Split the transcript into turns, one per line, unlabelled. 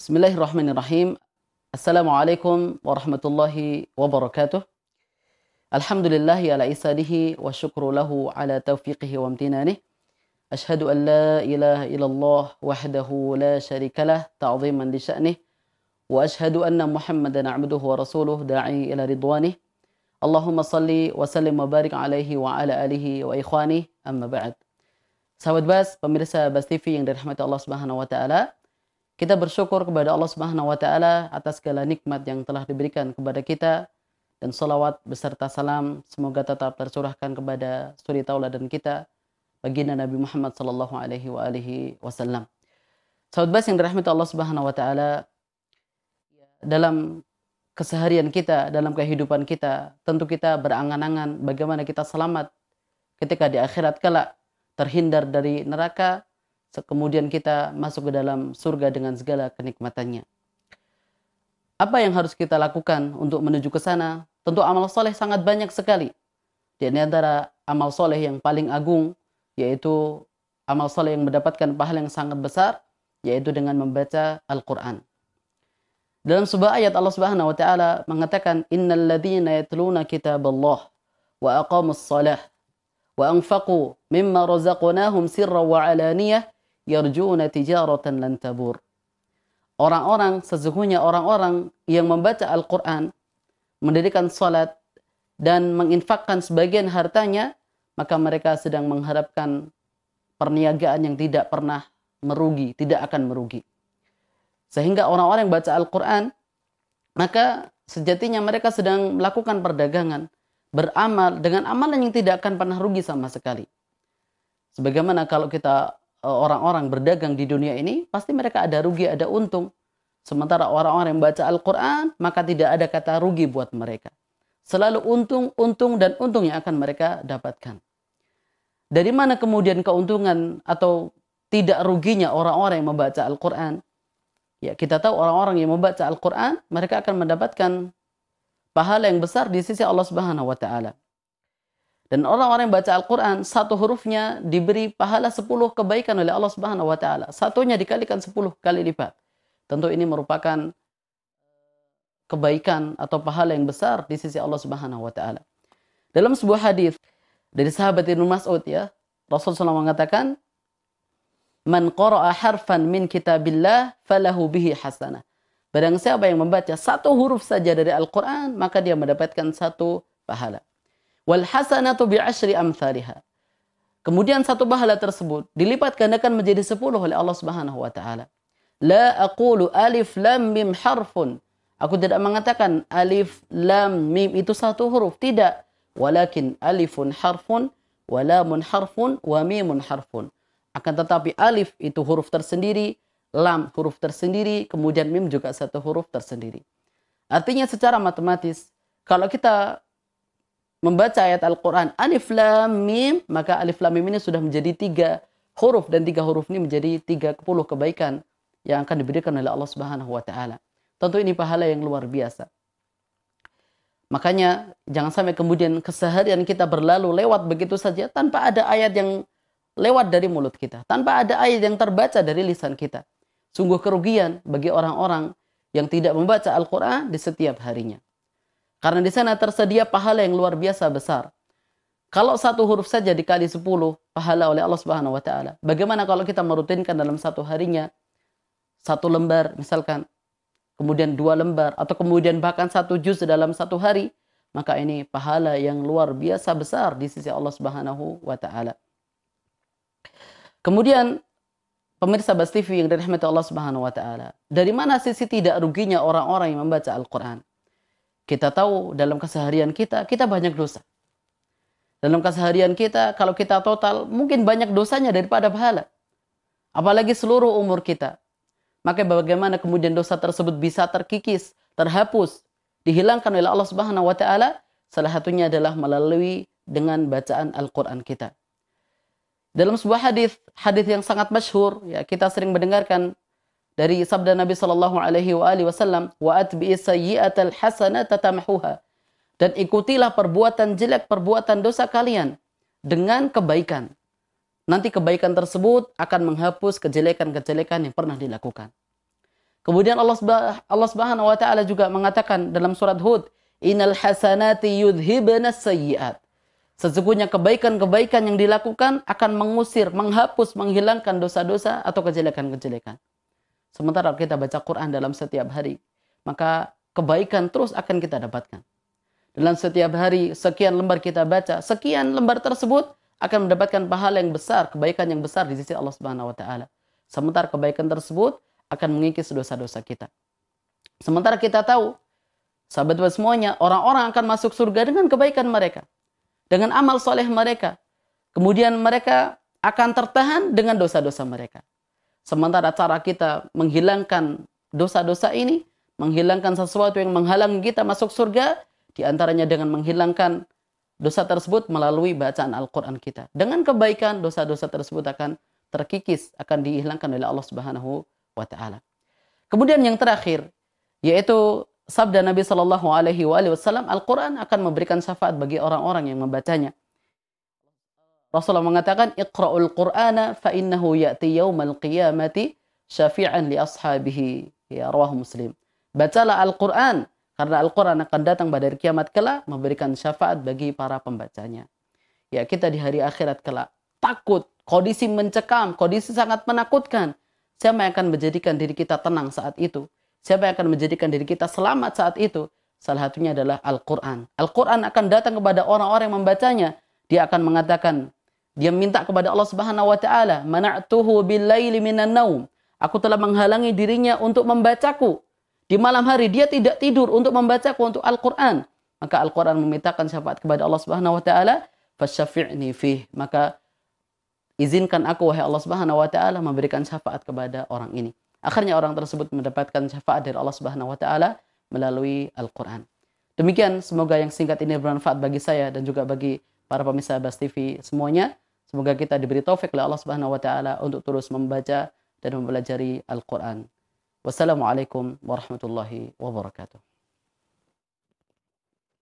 بسم الله الرحمن الرحيم السلام عليكم ورحمة الله وبركاته الحمد لله على إحسانه والشكر له على توفيقه وامتنانه أشهد أن لا إله إلا الله وحده لا شريك له تعظيما لشأنه وأشهد أن محمدا عبده ورسوله داعي إلى رضوانه اللهم صل وسلم وبارك عليه وعلى آله وإخوانه أما بعد ba'd Sahabat Bas, pemirsa Bas TV yang dirahmati Allah Subhanahu wa taala, Kita bersyukur kepada Allah Subhanahu wa taala atas segala nikmat yang telah diberikan kepada kita dan salawat beserta salam semoga tetap tercurahkan kepada suri dan kita baginda Nabi Muhammad sallallahu alaihi wa alihi wasallam. saudara yang dirahmati Allah Subhanahu wa taala dalam keseharian kita, dalam kehidupan kita, tentu kita berangan-angan bagaimana kita selamat ketika di akhirat kelak terhindar dari neraka kemudian kita masuk ke dalam surga dengan segala kenikmatannya. Apa yang harus kita lakukan untuk menuju ke sana? Tentu amal soleh sangat banyak sekali. Di antara amal soleh yang paling agung, yaitu amal soleh yang mendapatkan pahala yang sangat besar, yaitu dengan membaca Al-Quran. Dalam sebuah ayat Allah Subhanahu wa taala mengatakan innal ladzina yatluna kitaballah wa aqamussalah wa anfaqu mimma razaqnahum sirran wa alaniyah yarjuna tijaratan lan tabur. Orang-orang, sesungguhnya orang-orang yang membaca Al-Quran, mendirikan salat, dan menginfakkan sebagian hartanya, maka mereka sedang mengharapkan perniagaan yang tidak pernah merugi, tidak akan merugi. Sehingga orang-orang yang baca Al-Quran, maka sejatinya mereka sedang melakukan perdagangan, beramal dengan amalan yang tidak akan pernah rugi sama sekali. Sebagaimana kalau kita Eh, orang-orang berdagang di dunia ini, pasti mereka ada rugi, ada untung. Sementara orang-orang yang baca Al-Quran, maka tidak ada kata rugi buat mereka. Selalu untung, untung, dan untung yang akan mereka dapatkan. Dari mana kemudian keuntungan atau tidak ruginya orang-orang yang membaca Al-Quran? Ya, kita tahu orang-orang yang membaca Al-Quran, mereka akan mendapatkan pahala yang besar di sisi Allah Subhanahu wa taala. Dan orang-orang yang baca Al-Quran, satu hurufnya diberi pahala sepuluh kebaikan oleh Allah Subhanahu wa Ta'ala. Satunya dikalikan sepuluh kali lipat. Tentu ini merupakan eh, kebaikan atau pahala yang besar di sisi Allah Subhanahu wa Ta'ala. Dalam sebuah hadis dari sahabat Ibnu Mas'ud ya, Rasul SAW mengatakan, Man qara'a harfan min kitabillah falahu bihi hasanah. Barang siapa yang membaca satu huruf saja dari Al-Quran, maka dia mendapatkan satu pahala wal hasanatu bi asri amthariha. Kemudian satu pahala tersebut dilipat gandakan menjadi sepuluh oleh Allah Subhanahu wa taala. La aqulu alif lam mim harfun. Aku tidak mengatakan alif lam mim itu satu huruf, tidak. Walakin alifun harfun wa lamun harfun wa mimun harfun. Akan tetapi alif itu huruf tersendiri, lam huruf tersendiri, kemudian mim juga satu huruf tersendiri. Artinya secara matematis kalau kita membaca ayat Al-Quran alif lam mim maka alif lam mim ini sudah menjadi tiga huruf dan tiga huruf ini menjadi tiga puluh kebaikan yang akan diberikan oleh Allah Subhanahu wa taala. Tentu ini pahala yang luar biasa. Makanya jangan sampai kemudian keseharian kita berlalu lewat begitu saja tanpa ada ayat yang lewat dari mulut kita, tanpa ada ayat yang terbaca dari lisan kita. Sungguh kerugian bagi orang-orang yang tidak membaca Al-Qur'an di setiap harinya. Karena di sana tersedia pahala yang luar biasa besar. Kalau satu huruf saja dikali sepuluh pahala oleh Allah Subhanahu wa taala. Bagaimana kalau kita merutinkan dalam satu harinya satu lembar misalkan, kemudian dua lembar atau kemudian bahkan satu juz dalam satu hari, maka ini pahala yang luar biasa besar di sisi Allah Subhanahu wa taala. Kemudian pemirsa Bas TV yang dirahmati Allah Subhanahu wa taala, dari mana sisi tidak ruginya orang-orang yang membaca Al-Qur'an? Kita tahu dalam keseharian kita, kita banyak dosa. Dalam keseharian kita, kalau kita total, mungkin banyak dosanya daripada pahala. Apalagi seluruh umur kita. Maka bagaimana kemudian dosa tersebut bisa terkikis, terhapus, dihilangkan oleh Allah Subhanahu wa taala? Salah satunya adalah melalui dengan bacaan Al-Qur'an kita. Dalam sebuah hadis, hadis yang sangat masyhur, ya kita sering mendengarkan dari sabda Nabi Shallallahu Alaihi Wasallam wa syi'at al hasana dan ikutilah perbuatan jelek perbuatan dosa kalian dengan kebaikan nanti kebaikan tersebut akan menghapus kejelekan-kejelekan yang pernah dilakukan kemudian Allah Allah Subhanahu wa taala juga mengatakan dalam surat Hud innal hasanati yudhibna sayyi'at Sesungguhnya kebaikan-kebaikan yang dilakukan akan mengusir, menghapus, menghilangkan dosa-dosa atau kejelekan-kejelekan. Sementara kita baca Quran dalam setiap hari, maka kebaikan terus akan kita dapatkan. Dalam setiap hari, sekian lembar kita baca, sekian lembar tersebut akan mendapatkan pahala yang besar, kebaikan yang besar di sisi Allah Subhanahu wa taala. Sementara kebaikan tersebut akan mengikis dosa-dosa kita. Sementara kita tahu sahabat semuanya, orang-orang akan masuk surga dengan kebaikan mereka, dengan amal soleh mereka. Kemudian mereka akan tertahan dengan dosa-dosa mereka. Sementara cara kita menghilangkan dosa-dosa ini, menghilangkan sesuatu yang menghalang kita masuk surga, diantaranya dengan menghilangkan dosa tersebut melalui bacaan Al-Quran kita. Dengan kebaikan, dosa-dosa tersebut akan terkikis, akan dihilangkan oleh Allah Subhanahu wa taala. Kemudian yang terakhir yaitu sabda Nabi Shallallahu alaihi wasallam Al-Qur'an akan memberikan syafaat bagi orang-orang yang membacanya. Rasulullah mengatakan Iqra'ul Qur'ana fa'innahu ya'ti yawmal qiyamati syafi'an li ashabihi. Ya, rawah Muslim. Bacalah Al-Qur'an karena Al-Qur'an akan datang pada hari kiamat kelak memberikan syafaat bagi para pembacanya. Ya, kita di hari akhirat kelak takut, kondisi mencekam, kondisi sangat menakutkan. Siapa yang akan menjadikan diri kita tenang saat itu? Siapa yang akan menjadikan diri kita selamat saat itu? Salah satunya adalah Al-Quran. Al-Quran akan datang kepada orang-orang yang membacanya. Dia akan mengatakan, dia minta kepada Allah Subhanahu wa taala, "Mana'tuhu billaili minan naum." Aku telah menghalangi dirinya untuk membacaku. Di malam hari dia tidak tidur untuk membacaku untuk Al-Qur'an. Maka Al-Qur'an memintakan syafaat kepada Allah Subhanahu wa taala, "Fasyafi'ni fih." Maka izinkan aku wahai Allah Subhanahu wa taala memberikan syafaat kepada orang ini. Akhirnya orang tersebut mendapatkan syafaat dari Allah Subhanahu wa taala melalui Al-Qur'an. Demikian semoga yang singkat ini bermanfaat bagi saya dan juga bagi para pemirsa Bas TV semuanya. Semoga kita diberi taufik oleh Allah Subhanahu wa taala untuk terus membaca dan mempelajari Al-Qur'an. Wassalamualaikum warahmatullahi wabarakatuh.